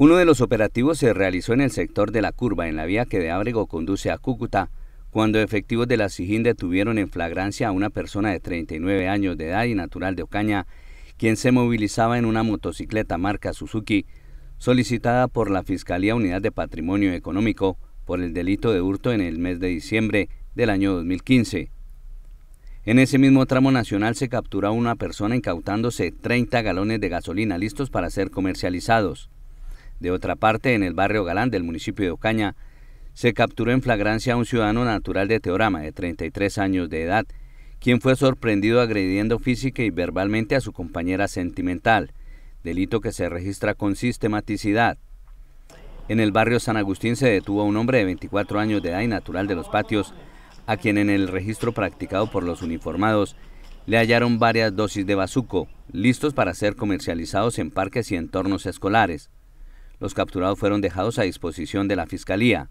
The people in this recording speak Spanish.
Uno de los operativos se realizó en el sector de la curva, en la vía que de Ábrego conduce a Cúcuta, cuando efectivos de la SIGIN detuvieron en flagrancia a una persona de 39 años de edad y natural de Ocaña, quien se movilizaba en una motocicleta marca Suzuki, solicitada por la Fiscalía Unidad de Patrimonio Económico por el delito de hurto en el mes de diciembre del año 2015. En ese mismo tramo nacional se capturó a una persona incautándose 30 galones de gasolina listos para ser comercializados. De otra parte, en el barrio Galán del municipio de Ocaña, se capturó en flagrancia a un ciudadano natural de Teorama, de 33 años de edad, quien fue sorprendido agrediendo física y verbalmente a su compañera sentimental, delito que se registra con sistematicidad. En el barrio San Agustín se detuvo a un hombre de 24 años de edad y natural de los patios, a quien en el registro practicado por los uniformados le hallaron varias dosis de bazuco, listos para ser comercializados en parques y entornos escolares. Los capturados fueron dejados a disposición de la Fiscalía.